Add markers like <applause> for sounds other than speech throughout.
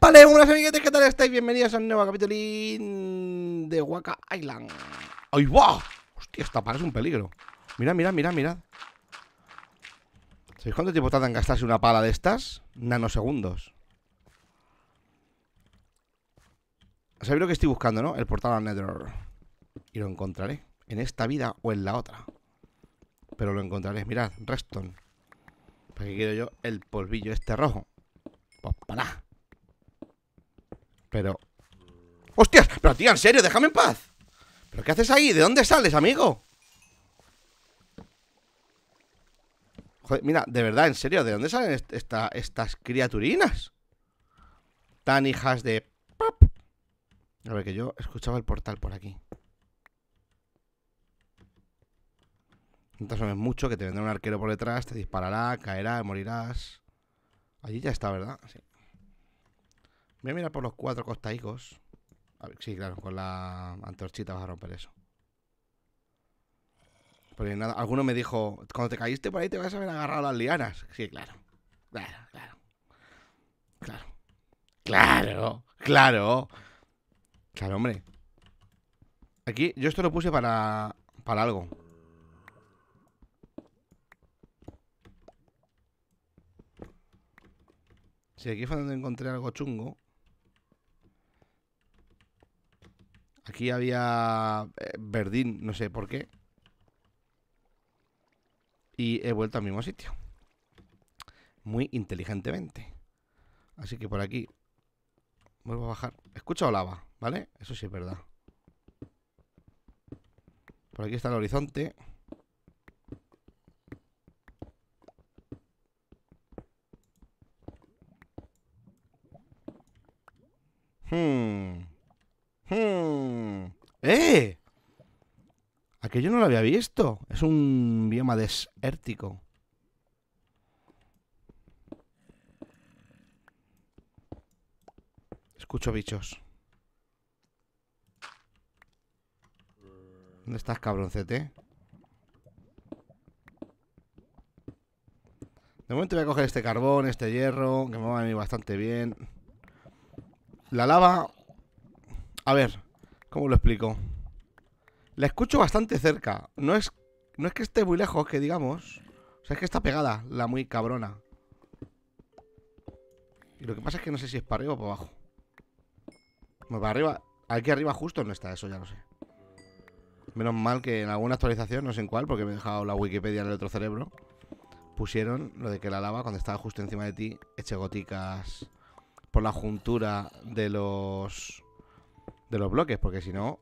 Vale, buenas amiguitos! ¿qué tal estáis? Bienvenidos a un nuevo capítulo de Waka Island. ¡Ay, guau! Wow! Hostia, esta parece un peligro. Mira, mira, mira, mirad. ¿Sabéis cuánto tiempo tarda en gastarse una pala de estas? Nanosegundos. ¿Sabéis lo que estoy buscando, no? El portal al Nether. Y lo encontraré. En esta vida o en la otra. Pero lo encontraré. Mirad, Reston. ¿Para qué quiero yo el polvillo este rojo? Pues Pero... ¡Hostias! Pero tío, en serio, déjame en paz. ¿Pero qué haces ahí? ¿De dónde sales, amigo? mira, de verdad, en serio, ¿de dónde salen estas criaturinas? Tan hijas de... A ver, que yo escuchaba el portal por aquí. No te asomes mucho, que te vendrá un arquero por detrás, te disparará, caerá, morirás. Allí ya está, ¿verdad? Sí. Voy a mirar por los cuatro costaicos. A ver, sí, claro, con la antorchita vas a romper eso alguno me dijo, cuando te caíste por ahí te vas a haber agarrado las lianas. Sí, claro. Claro, claro. Claro. Claro, claro. hombre. Aquí, yo esto lo puse para. para algo. Si aquí fue donde encontré algo chungo. Aquí había. Eh, verdín, no sé por qué y he vuelto al mismo sitio. Muy inteligentemente. Así que por aquí vuelvo a bajar. Escucho lava, ¿vale? Eso sí es verdad. Por aquí está el horizonte. no lo había visto. Es un bioma desértico. Escucho bichos. ¿Dónde estás, cabroncete? De momento voy a coger este carbón, este hierro, que me va a venir bastante bien. La lava... A ver, ¿cómo lo explico? La escucho bastante cerca. No es, no es que esté muy lejos, que digamos. O sea, es que está pegada, la muy cabrona. Y lo que pasa es que no sé si es para arriba o para abajo. Bueno, para arriba. Aquí arriba justo no está, eso ya lo sé. Menos mal que en alguna actualización, no sé en cuál, porque me he dejado la Wikipedia en el otro cerebro, pusieron lo de que la lava, cuando estaba justo encima de ti, eche goticas por la juntura de los... de los bloques, porque si no...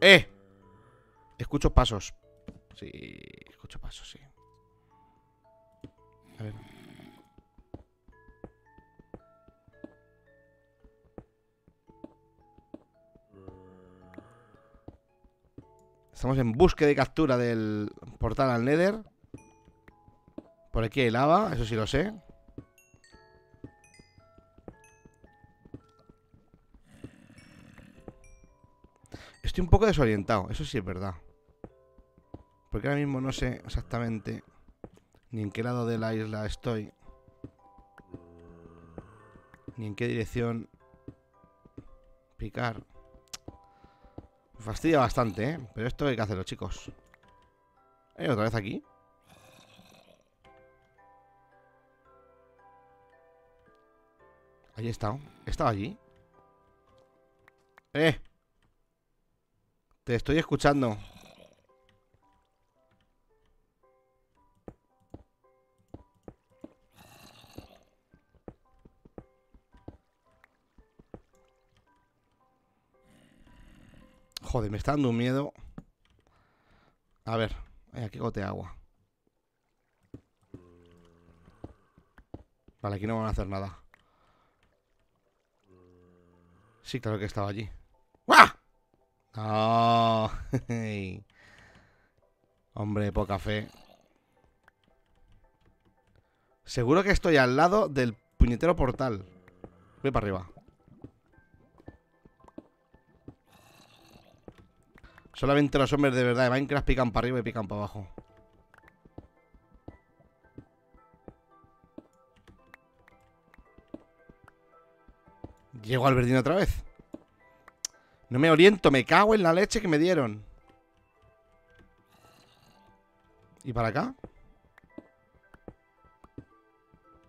¡Eh! Escucho pasos. Sí, escucho pasos, sí. A ver. Estamos en búsqueda y captura del portal al Nether. Por aquí hay lava, eso sí lo sé. Estoy un poco desorientado, eso sí es verdad. Porque ahora mismo no sé exactamente ni en qué lado de la isla estoy. Ni en qué dirección picar. Me fastidia bastante, ¿eh? Pero esto hay que hacerlo, chicos. ¿Hay ¿Eh? otra vez aquí? ¿Ahí he estado. He estado allí. ¡Eh! Te estoy escuchando. Joder, me está dando un miedo. A ver, eh, aquí gotea agua. Vale, aquí no van a hacer nada. Sí, claro que estaba allí. ¡Guau! ¡Ah! <laughs> Hombre, poca fe. Seguro que estoy al lado del puñetero portal. Voy para arriba. Solamente los hombres de verdad de Minecraft pican para arriba y pican para abajo. Llego al verdín otra vez. No me oriento, me cago en la leche que me dieron. ¿Y para acá?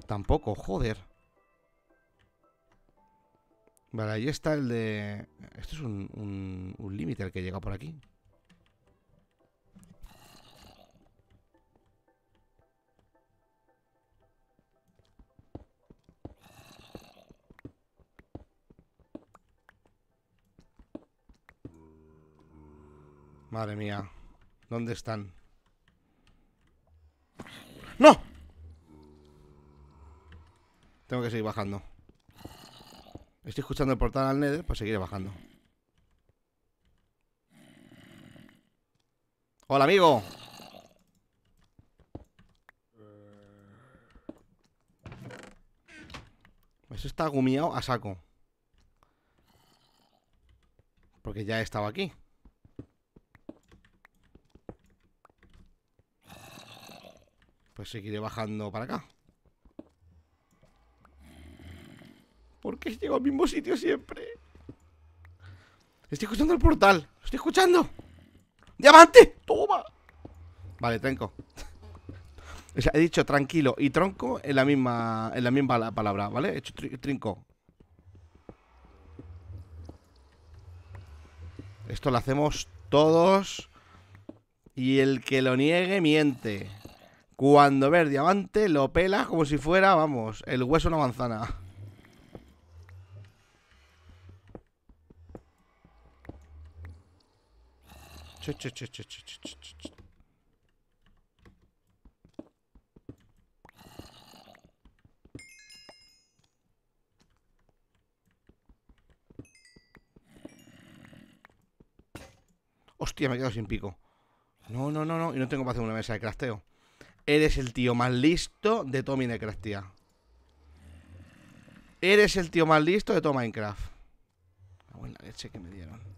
Tampoco, joder. Vale, ahí está el de... Esto es un, un, límite al que llega por aquí. Madre mía. ¿Dónde están? ¡No! Tengo que seguir bajando. Estoy escuchando el portal al Nether, pues seguiré bajando. Hola, amigo. Eso pues está agumiado a saco. Porque ya he estado aquí. Pues seguiré bajando para acá. llego al mismo sitio siempre. Estoy escuchando el portal. estoy escuchando. ¡Diamante! ¡Toma! Vale, trinco o he dicho tranquilo y tronco en la misma, en la misma palabra, ¿vale? He hecho trinco. Esto lo hacemos todos. Y el que lo niegue miente. Cuando ver diamante lo pela como si fuera, vamos, el hueso una manzana. Ch, ch, Hostia, me he quedado sin pico. No, no, no, no. Y no tengo para hacer una mesa de crafteo. Eres el tío más listo de todo Minecraft, tía. Eres el tío más listo de todo Minecraft. La buena leche que me dieron.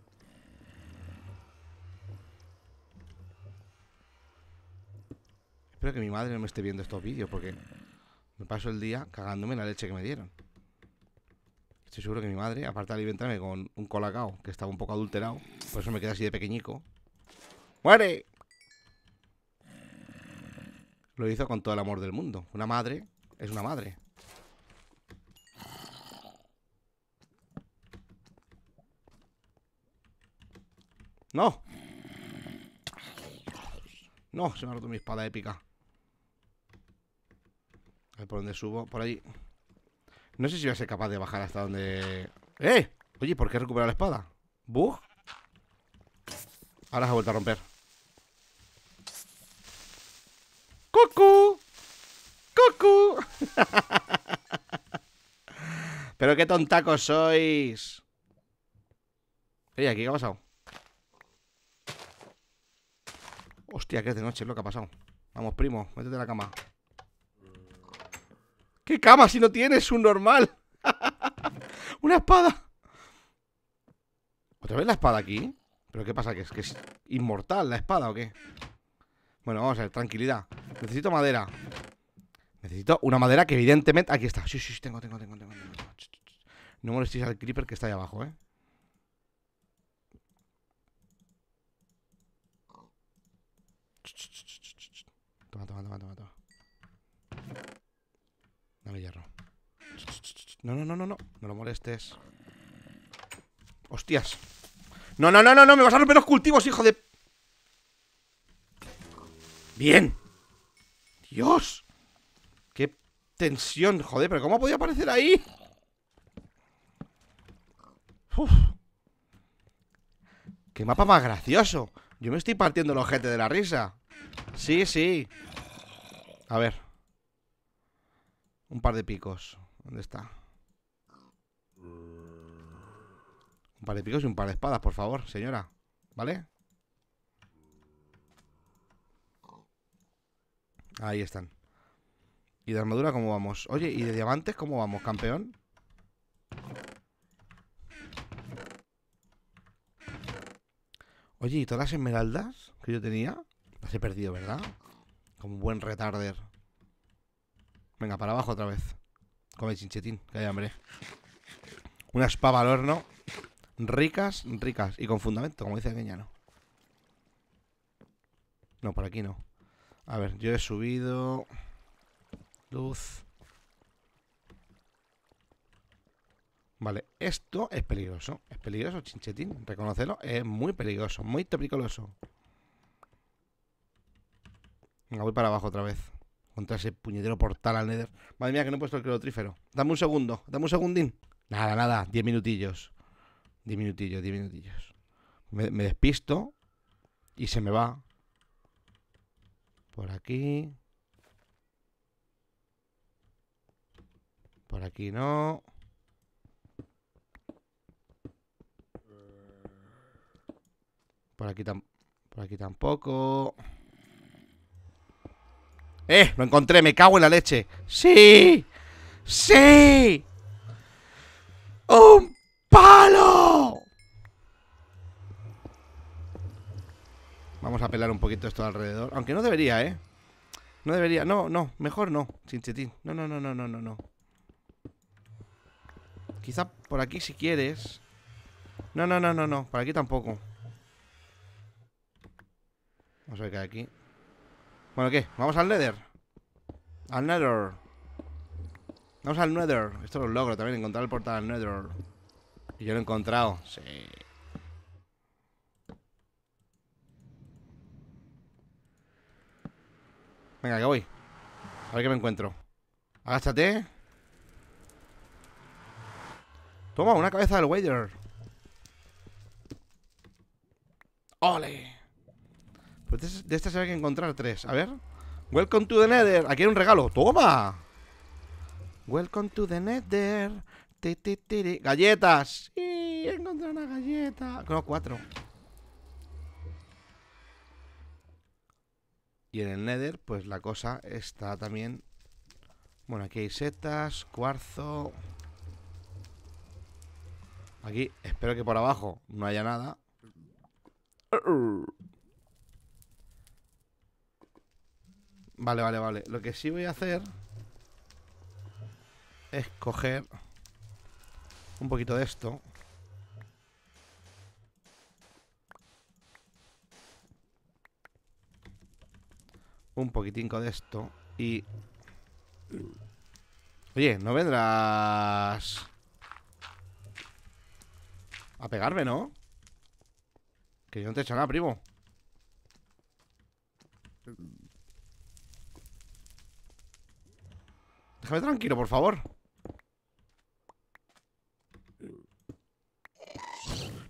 Espero que mi madre no me esté viendo estos vídeos porque me paso el día cagándome la leche que me dieron. Estoy seguro que mi madre, aparte de alimentarme con un colacao que estaba un poco adulterado, por eso me queda así de pequeñico. ¡Muere! Lo hizo con todo el amor del mundo. Una madre es una madre. ¡No! No, se me ha roto mi espada épica. A ver por dónde subo. Por ahí. No sé si voy a ser capaz de bajar hasta donde... ¡Eh! Oye, ¿por qué he recuperado la espada? ¿Bug? Ahora se ha vuelto a romper. ¡Cucu! ¡Cucu! <laughs> Pero qué tontacos sois. Ey, aquí, ¿qué ha pasado? Hostia, que es de noche, lo que ha pasado. Vamos, primo, métete a la cama. ¿Qué cama si no tienes un normal? <laughs> ¡Una espada! ¿Otra vez la espada aquí? ¿Pero qué pasa? ¿Que es, ¿Que es inmortal la espada o qué? Bueno, vamos a ver, tranquilidad Necesito madera Necesito una madera que evidentemente... Aquí está, sí, sí, sí tengo, tengo, tengo, tengo, No molestéis al creeper que está ahí abajo, ¿eh? Toma, toma, toma, toma, toma. No, no, no, no, no. No lo molestes. Hostias. No, no, no, no, no. Me vas a romper los cultivos, hijo de... Bien. Dios. Qué tensión, joder. Pero ¿cómo ha podido aparecer ahí? Uf. Qué mapa más gracioso. Yo me estoy partiendo los gente de la risa. Sí, sí. A ver. Un par de picos. ¿Dónde está? Un par de picos y un par de espadas, por favor, señora. ¿Vale? Ahí están. ¿Y de armadura cómo vamos? Oye, ¿y de diamantes cómo vamos, campeón? Oye, ¿y todas las esmeraldas que yo tenía? Las he perdido, ¿verdad? Como un buen retarder. Venga, para abajo otra vez. Come chinchetín, que hay hambre. Unas pava al horno. Ricas, ricas. Y con fundamento, como dice Guiñano. No, por aquí no. A ver, yo he subido. Luz. Vale, esto es peligroso. Es peligroso, chinchetín. Reconocelo, es muy peligroso, muy peligroso. Venga, voy para abajo otra vez. Contra ese puñetero portal al Nether. Madre mía, que no he puesto el cleotrífero. Dame un segundo, dame un segundín. Nada, nada, diez minutillos. Diez minutillos, diez minutillos. Me, despisto y se me va. Por aquí. Por aquí no. Por aquí, tam por aquí tampoco. ¡Eh! Lo encontré, me cago en la leche. ¡Sí! ¡Sí! ¡Un palo! Vamos a pelar un poquito esto alrededor. Aunque no debería, ¿eh? No debería. No, no. Mejor no. Chinchetín. No, no, no, no, no, no, no. Quizá por aquí si quieres. No, no, no, no, no. Por aquí tampoco. Vamos a ver qué hay aquí. Bueno, ¿qué? Vamos al Nether. Al Nether. Vamos al Nether. Esto lo logro también, encontrar el portal al Nether. Y yo lo he encontrado. Sí. Venga, que voy. A ver qué me encuentro. Agáchate. Toma, una cabeza del Wader. ¡Ole! Pues de estas hay que encontrar tres. A ver. Welcome to the Nether. Aquí hay un regalo. ¡Toma! Welcome to the Nether. Ti, ti, ti, ¡Galletas! ¡Sí! Encontré una galleta. Creo cuatro. Y en el Nether, pues la cosa está también. Bueno, aquí hay setas, cuarzo. Aquí, espero que por abajo no haya nada. Vale, vale, vale. Lo que sí voy a hacer es coger un poquito de esto. Un poquitínco de esto. Y... Oye, no vendrás... A pegarme, ¿no? Que yo no te he hecho nada, primo. tranquilo, por favor.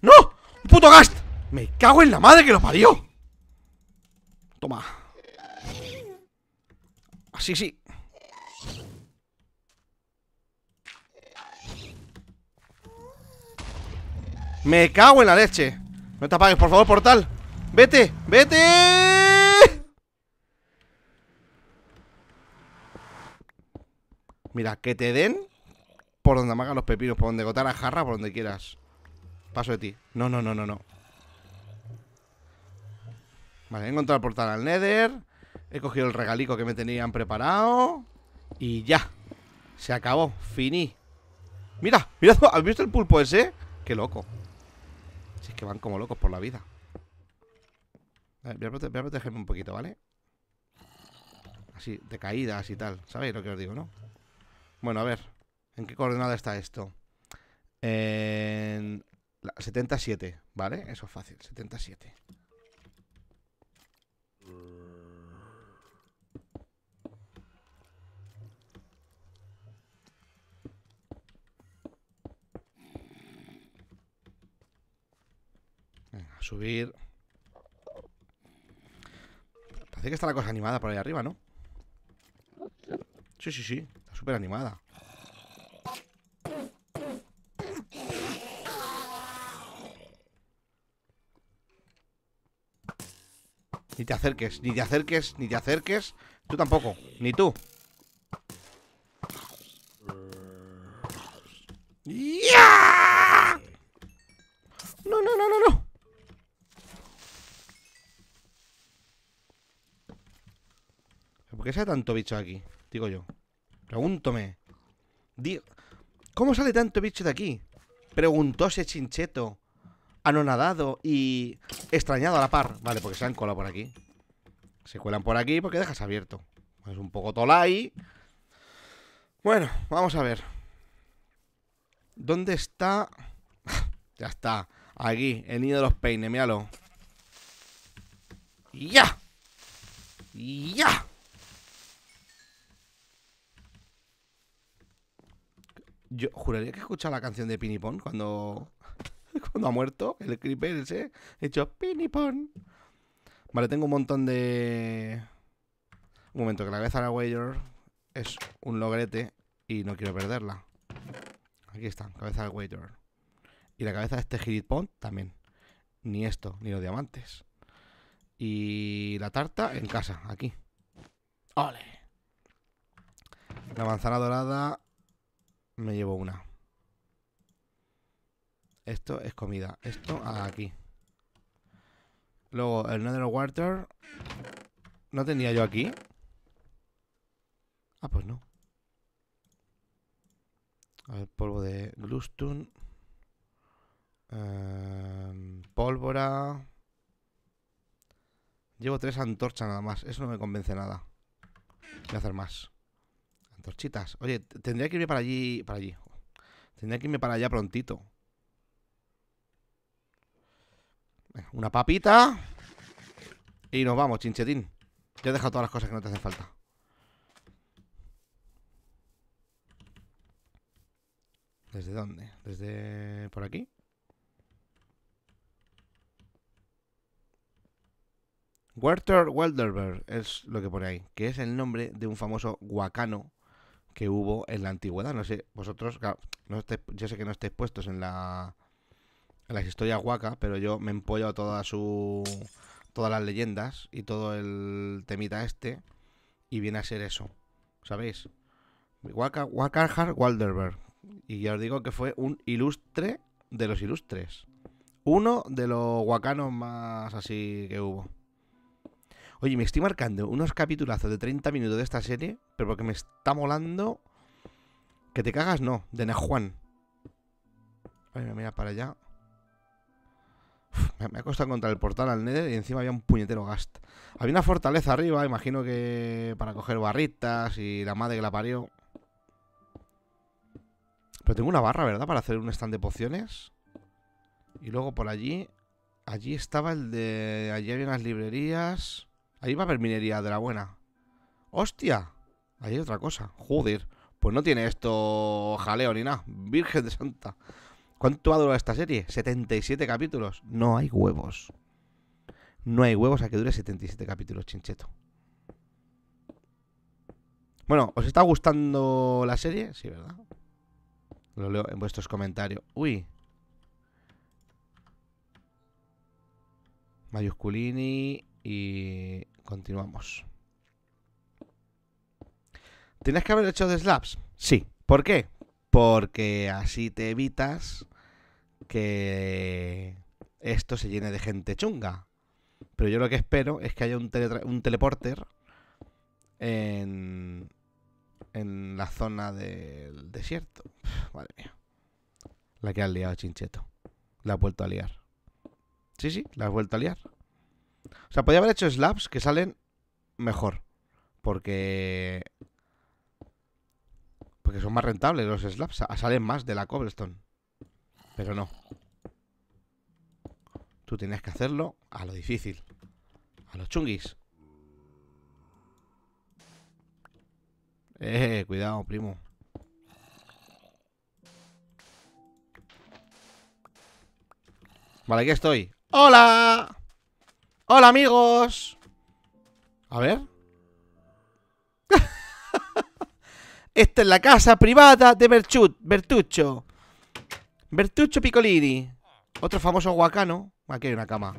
¡No! ¡Un puto gast! ¡Me cago en la madre que lo parió! Toma. Así ah, sí. Me cago en la leche. No te apagues, por favor, portal. Vete, vete. Mira, que te den por donde amagan los pepinos, por donde gotar la jarra, por donde quieras. Paso de ti. No, no, no, no, no. Vale, he encontrado el portal al Nether. He cogido el regalico que me tenían preparado. Y ya. Se acabó. Fini. Mira, mira, <laughs> ¿has visto el pulpo ese? Qué loco. Si es que van como locos por la vida. A ver, voy a protegerme un poquito, ¿vale? Así, de caídas y tal. ¿Sabéis lo que os digo, no? Bueno, a ver, ¿en qué coordenada está esto? En la 77, ¿vale? Eso es fácil, 77. Venga, subir. Parece que está la cosa animada por ahí arriba, ¿no? Sí, sí, sí. Súper animada. Ni te acerques, ni te acerques, ni te acerques. Tú tampoco, ni tú. No, no, no, no, no. ¿Por qué sea tanto bicho aquí? Digo yo. Pregúntome. ¿Cómo sale tanto bicho de aquí? Preguntó ese Chincheto, anonadado y extrañado a la par. Vale, porque se han colado por aquí. Se cuelan por aquí porque dejas abierto. Es un poco tolai. Bueno, vamos a ver. ¿Dónde está? <laughs> ya está. Aquí, el nido de los peines, míralo. ¡Ya! ¡Ya! Yo juraría que he escuchado la canción de Pinipón cuando, <laughs> cuando ha muerto el creeper ese. He hecho Pinipón. Vale, tengo un montón de... Un momento, que la cabeza de Wager es un logrete y no quiero perderla. Aquí está, cabeza de Wager. Y la cabeza de este Giritpont también. Ni esto, ni los diamantes. Y la tarta en casa, aquí. ¡Ole! La manzana dorada me llevo una. Esto es comida. Esto aquí. Luego, el Nether Water. ¿No tenía yo aquí? Ah, pues no. A ver, polvo de glustun. Em, pólvora. Llevo tres antorchas nada más. Eso no me convence nada. Voy a hacer más. Oye, tendría que irme para allí. Para allí. Tendría que irme para allá prontito. una papita. Y nos vamos, chinchetín. Ya he dejado todas las cosas que no te hacen falta. ¿Desde dónde? ¿Desde por aquí? Werther Welderberg es lo que pone ahí, que es el nombre de un famoso guacano que hubo en la antigüedad. No sé, vosotros, no yo sé que no estáis puestos en la en las historias huacas, pero yo me empollo a su todas las leyendas y todo el temita este y viene a ser eso, ¿sabéis? Waka, Walderberg. Y ya os digo que fue un ilustre de los ilustres. Uno de los guacanos más así que hubo. Oye, me estoy marcando unos capitulazos de 30 minutos de esta serie, pero porque me está molando. Que te cagas, no, de Nejuan Ay, me mira para allá. me ha costado encontrar el portal al Nether y encima había un puñetero gast. Había una fortaleza arriba, imagino que para coger barritas y la madre que la parió. Pero tengo una barra, ¿verdad? Para hacer un stand de pociones. Y luego por allí... Allí estaba el de... Allí había unas librerías... Ahí va a haber minería de la buena. ¡Hostia! Ahí hay otra cosa. Joder. Pues no tiene esto jaleo ni nada. Virgen de Santa. ¿Cuánto ha durado esta serie? 77 capítulos. No hay huevos. No hay huevos a que dure 77 capítulos, chincheto. Bueno, ¿os está gustando la serie? Sí, ¿verdad? Lo leo en vuestros comentarios. Uy. Mayusculini y Continuamos. ¿Tienes que haber hecho de slaps? Sí. ¿Por qué? Porque así te evitas que esto se llene de gente chunga. Pero yo lo que espero es que haya un, un teleporter en, en la zona del desierto. madre mía. La que ha liado, Chincheto. La has vuelto a liar. Sí, sí, la has vuelto a liar. O sea, podía haber hecho slabs que salen mejor. Porque. Porque son más rentables los slabs. Salen más de la cobblestone. Pero no. Tú tienes que hacerlo a lo difícil. A los chungis. Eh, eh cuidado, primo. Vale, aquí estoy. ¡Hola! Hola amigos A ver <laughs> Esta es la casa privada de Bertuccio, Bertucho Bertucho Piccolini Otro famoso guacano Aquí hay una cama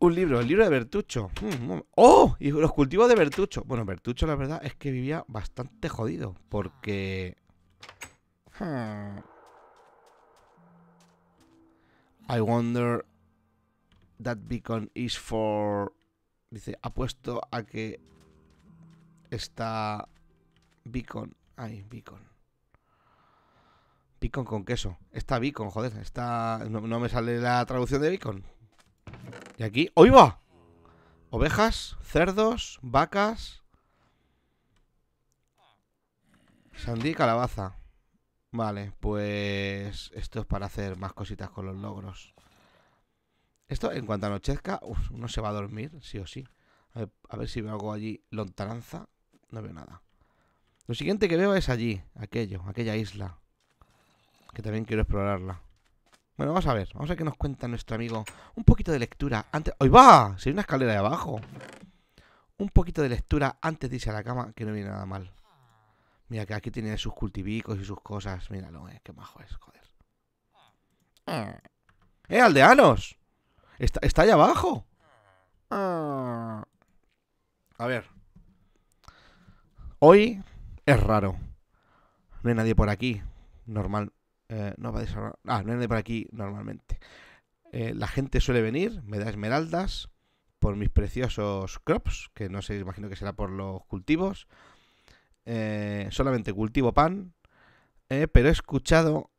Un libro, el libro de Bertucho mm, mm. ¡Oh! Y los cultivos de Bertucho Bueno, Bertucho la verdad es que vivía bastante jodido Porque... Hmm. I wonder That beacon is for... Dice, apuesto a que está beacon... Ay, beacon. Beacon con queso. Está beacon, joder. está No, me sale la traducción de beacon. Y aquí... ¡Hoy va! Ovejas, cerdos, vacas... Sandí y calabaza. Vale, pues esto es para hacer más cositas con los logros. Esto, en cuanto anochezca, uno se va a dormir, sí o sí. A ver, si veo algo allí. Lontananza. No veo nada. Lo siguiente que veo es allí, aquello, aquella isla. Que también quiero explorarla. Bueno, vamos a ver. Vamos a ver qué nos cuenta nuestro amigo. Un poquito de lectura antes... hoy va! Si hay una escalera de abajo. Un poquito de lectura antes de irse a la cama, que no viene nada mal. Mira, que aquí tiene sus cultivicos y sus cosas. Míralo, eh. Qué majo es, joder. ¡Eh, ¡Eh aldeanos! Está, está allá abajo. Ah. A ver. Hoy es raro. No hay nadie por aquí. Normal. Eh, no va a Ah, no hay nadie por aquí normalmente. Eh, la gente suele venir, me da esmeraldas por mis preciosos crops, que no sé, imagino que será por los cultivos. Eh, solamente cultivo pan, pero he escuchado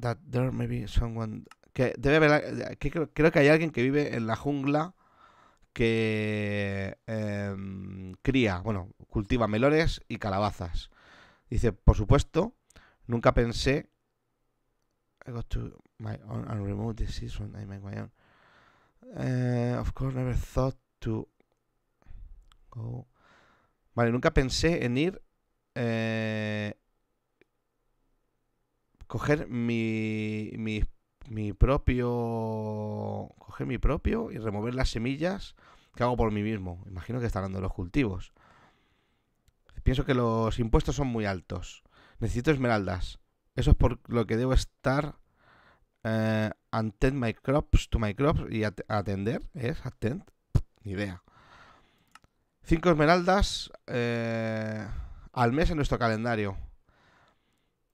that there may be someone que debe que creo, que hay alguien que vive en la jungla que em, cría, bueno, cultiva melones y calabazas. Dice, por supuesto, nunca pensé. I to my own I make my eh, of course, never thought to go. Vale, nunca pensé en ir. Eh, coger mi, mi propio. coger mi propio y remover las semillas que hago por mí mismo. Imagino que están dando los cultivos. Pienso que los impuestos son muy altos. Necesito esmeraldas. Eso es por lo que debo estar. Eh, attend my crops to my crops y atender. ¿Es? Attend. Ni idea. Cinco esmeraldas eh, al mes en nuestro calendario.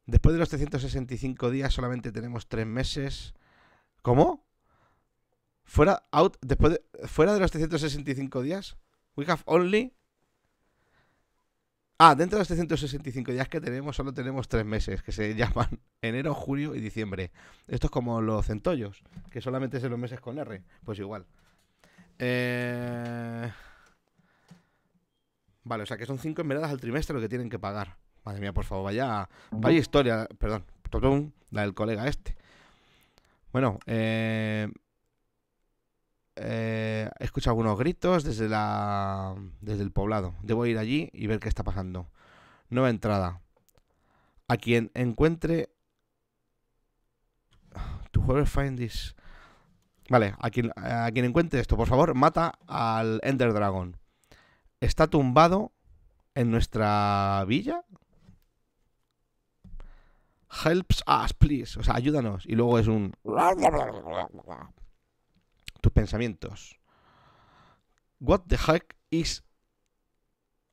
Después de los 365 días solamente tenemos 3 meses. ¿Cómo? Fuera out después de, fuera de los 365 días. We have only Ah, dentro de los 365 días que tenemos, solo tenemos 3 meses, que se <laughs> llaman enero, julio y diciembre. Esto es como los centollos, que solamente son los meses con R. Pues igual. Eh, vale, o sea que son cinco enmeradas al trimestre lo que tienen que pagar. Madre mía, por favor, vaya, vaya historia, perdón, la del colega este. Bueno, eh, eh, he escuchado algunos gritos desde, la, desde el poblado. Debo ir allí y ver qué está pasando. Nueva entrada. A quien encuentre... To find this... Vale, a a quien encuentre esto, por favor, mata al Ender Dragon. Está tumbado en nuestra villa. Helps us, please. O sea, ayúdanos. Y luego es un. Tus pensamientos. What the heck is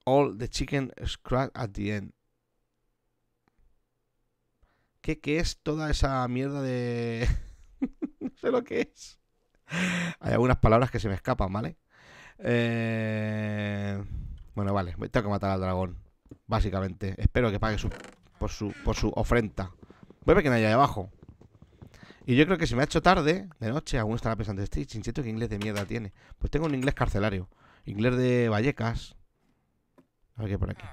all the chicken scratch at the end? ¿Qué, qué es toda esa mierda de.? <laughs> no sé lo que es. Hay algunas palabras que se me escapan, ¿vale? Eh, bueno, vale, tengo que matar al dragón. Básicamente. Espero que pague su por su, por su ofrenda. Voy a ver quién abajo. Y yo creo que si me ha hecho tarde, de noche, aún estará pensando, este chincheto que inglés de mierda tiene. Pues tengo un inglés carcelario. Inglés de Vallecas. A ver qué por aquí.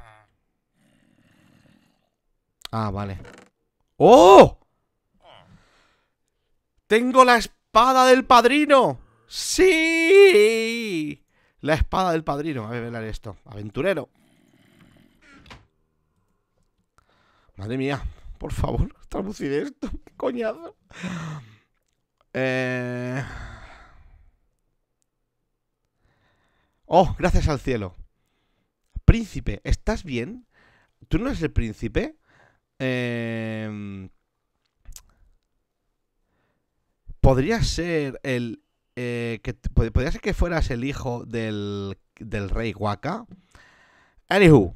Ah, vale. ¡Oh! Tengo la espada del padrino. ¡Sí! La espada del padrino. A ver, ver esto. Aventurero. Madre mía, por favor, traducir esto, <laughs> qué coñazo. Eh, oh, gracias al cielo. Príncipe, ¿estás bien? ¿Tú no eres el príncipe? Eh... Podría ser el. Eh, que, podría ser que fueras el hijo del, del rey Waka. Anywho,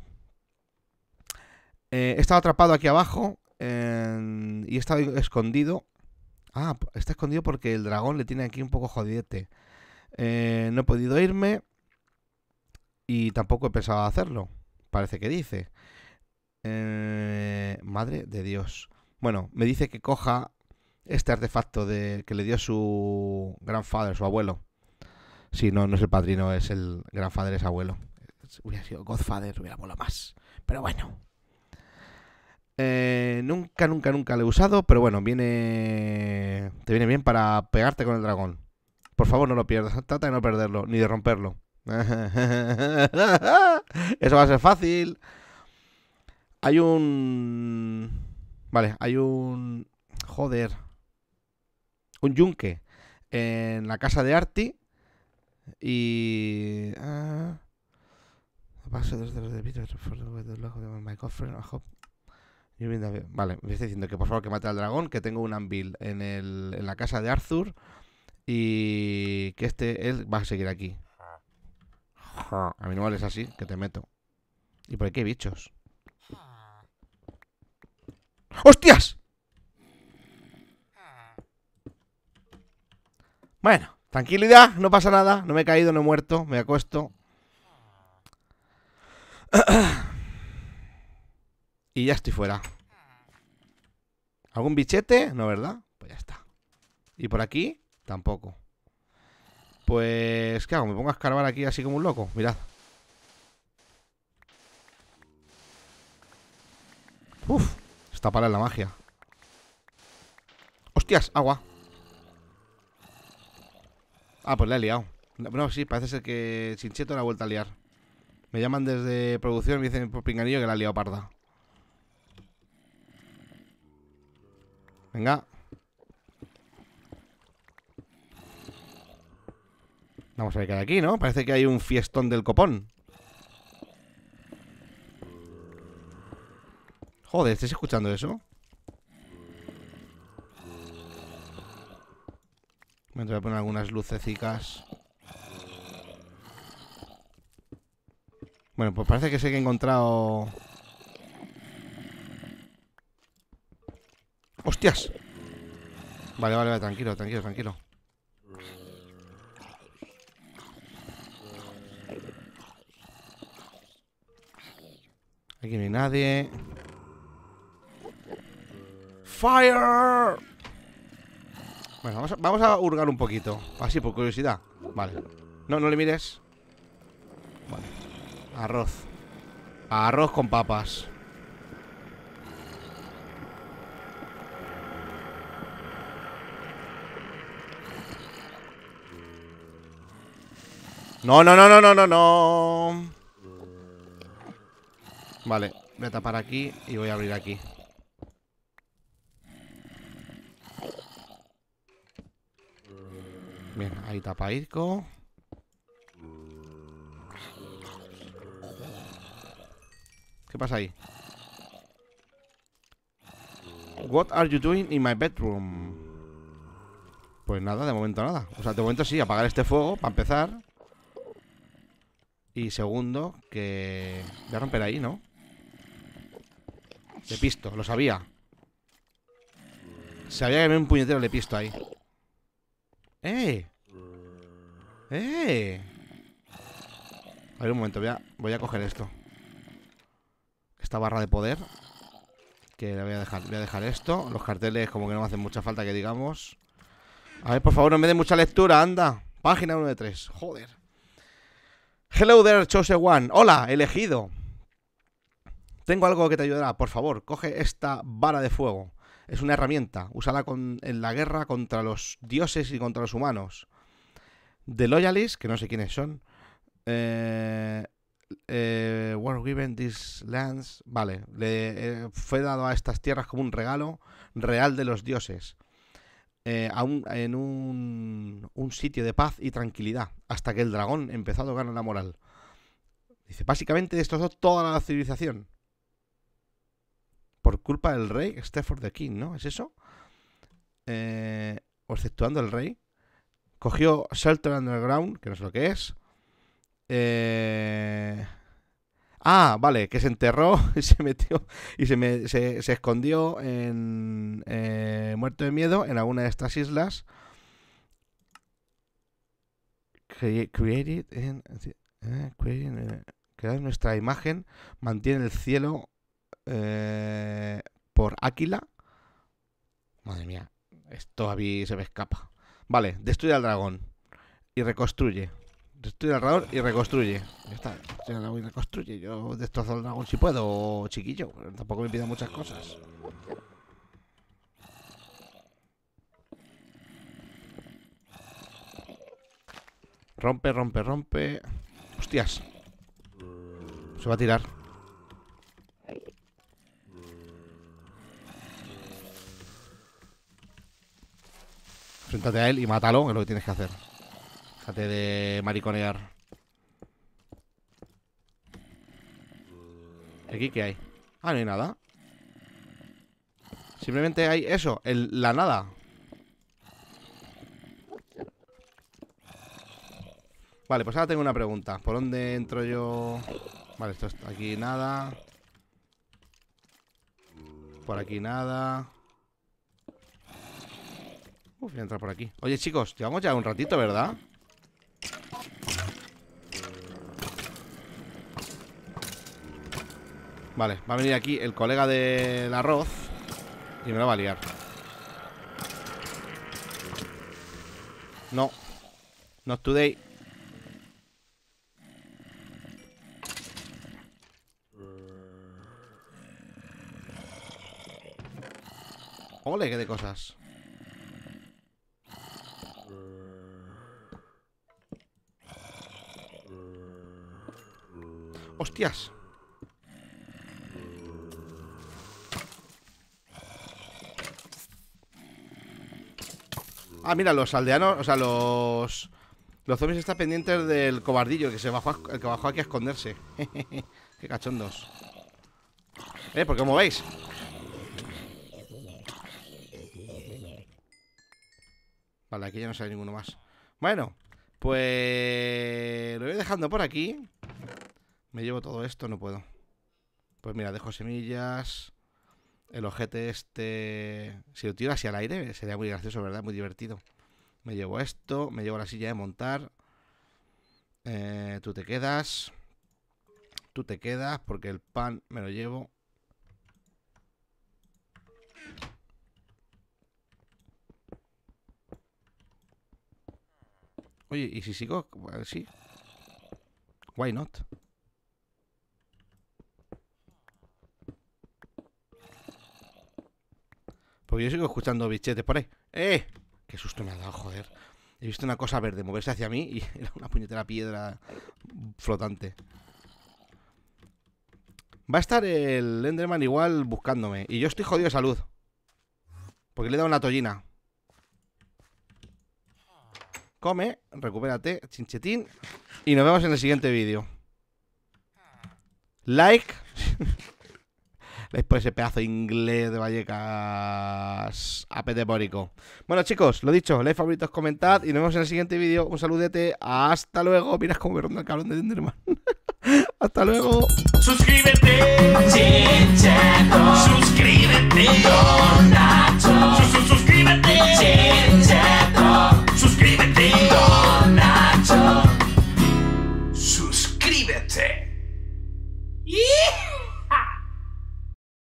eh, he estado atrapado aquí abajo y he estado escondido. Ah, está escondido porque el dragón le tiene aquí un poco jodidete. Eh, no he podido irme y tampoco he pensado hacerlo. Parece que dice. Eh, madre de Dios. Bueno, me dice que coja este artefacto de, que le dio su grandfather, su abuelo. Si no, no es el padrino, es el grandfather, es abuelo. Hubiera sido Godfather, hubiera molado más. Pero bueno nunca, nunca, nunca lo he usado, pero bueno, viene. Te viene bien para pegarte con el dragón. Por favor, no lo pierdas. <laughs> Trata de no perderlo, ni de romperlo. <laughs> Eso va a ser fácil. Hay un. Vale, hay un. Joder. Un yunque. En la casa de Arti. Y. Ah vale, me está diciendo que por favor que mate al dragón, que tengo un anvil en, la casa de Arthur y que este él va a seguir aquí. A mí no es así, que te meto. ¿Y por qué bichos? ¡Hostias! Bueno, tranquilidad, no pasa nada, no me he caído, no he muerto, me acuesto. <clears throat> Y ya estoy fuera. ¿Algún bichete? No, ¿verdad? Pues ya está. ¿Y por aquí? Tampoco. Pues, ¿qué hago? ¿Me pongo a escarbar aquí así como un loco? Mirad. Uf, está para la magia. ¡Hostias! Agua. Ah, pues la he liado. No, sí, parece ser que Sincheto la ha vuelto a liar. Me llaman desde producción y me dicen por pinganillo que la ha liado parda. Venga. Vamos a ver qué hay aquí, ¿no? Parece que hay un fiestón del copón. Joder, ¿estáis escuchando eso? Me voy a poner algunas lucecicas. Bueno, pues parece que sé que he encontrado ¡Hostias! Vale, vale, tranquilo, tranquilo, tranquilo. Aquí no hay nadie. ¡Fire! Bueno, vamos a, vamos hurgar un poquito. Así, por curiosidad. Vale. No, no le mires. Vale. Arroz. Arroz con papas. No, no, no, no, no, no, no. Vale, voy a tapar aquí y voy a abrir aquí. Bien, ahí tapa Irco. ¿Qué pasa ahí? What are you doing in my bedroom? Pues nada, de momento nada. O sea, de momento sí, apagar este fuego para empezar. Y segundo, que... Voy a romper ahí, ¿no? le pisto, lo sabía. Sabía que había un puñetero le pisto ahí. ¡Eh! ¡Eh! A ver un momento, voy a, voy a coger esto. Esta barra de poder. Que la voy a dejar. Voy a dejar esto. Los carteles como que no me hacen mucha falta que digamos. A ver, por favor, no me dé mucha lectura, anda. Página 1 de 3. Joder. Hello there, Chose one. Hola, elegido. Tengo algo que te ayudará. Por favor, coge esta vara de fuego. Es una herramienta. usada en la guerra contra los dioses y contra los humanos. The Loyalists, que no sé quiénes son. Eh, eh were given these lands. Vale, le, eh, fue dado a estas tierras como un regalo real de los dioses. Eh, en un, sitio de paz y tranquilidad, hasta que el dragón empezó a ganar la moral. Dice, básicamente destrozó toda la civilización. Por culpa del rey Stafford the King, ¿no? ¿Es eso? Eh, exceptuando el rey. Cogió Shelter Underground, que no sé lo que es. Eh, Ah, vale, que se enterró <laughs> y se metió y se, se, escondió en eh, Muerto de Miedo en alguna de estas islas. created, in, eh, nuestra imagen mantiene el cielo eh, por Áquila. Madre mía, esto a mí se me escapa. Vale, destruye al dragón y reconstruye. Destruye el dragón y reconstruye. Ya está, voy reconstruye. Yo destrozo el dragón si puedo, chiquillo. Tampoco me pido muchas cosas. Rompe, rompe, rompe. Hostias. Se va a tirar. Siéntate a él y mátalo, es lo que tienes que hacer de mariconear. ¿Aquí qué hay? Ah, no hay nada. Simplemente hay eso, el, la nada. Vale, pues ahora tengo una pregunta. ¿Por dónde entro yo? Vale, esto está aquí nada. Por aquí nada. Uf, voy a entrar por aquí. Oye, chicos, llevamos ya un ratito, ¿verdad? Vale, va a venir aquí el colega del arroz Y me lo va a liar No Not today Ole, que de cosas Hostias Ah, mira, los aldeanos, o sea, los. Los zombies están pendientes del cobardillo que se bajó, que bajó aquí a esconderse. <laughs> Qué cachondos. Eh, porque como veis. Vale, aquí ya no sale ninguno más. Bueno, pues. Lo voy dejando por aquí. Me llevo todo esto, no puedo. Pues mira, dejo semillas el ojete este, si lo tiro hacia el aire, sería muy gracioso, ¿verdad? Muy divertido. Me llevo esto, me llevo la silla de montar. Eh, tú te quedas. Tú te quedas porque el pan me lo llevo. Oye, ¿y si sigo? Pues sí. Why not? yo sigo escuchando bichetes por ahí. ¡Eh! ¡Qué susto me ha dado, joder! He visto una cosa verde moverse hacia mí y <laughs> era una puñetera piedra flotante. Va a estar el Enderman igual buscándome. Y yo estoy jodido de salud. Porque le he dado una tollina. Come, recupérate, chinchetín. Y nos vemos en el siguiente vídeo. Like. <laughs> Después ese pedazo inglés de Vallecas apetepórico. Bueno, chicos, lo dicho, like, favoritos, comentad y nos vemos en el siguiente vídeo. Un saludete, hasta luego. Miras cómo me ronda el cabrón de Tenderman. <laughs> hasta luego. Suscríbete, suscríbete, suscríbete, suscríbete, suscríbete. Suscríbete.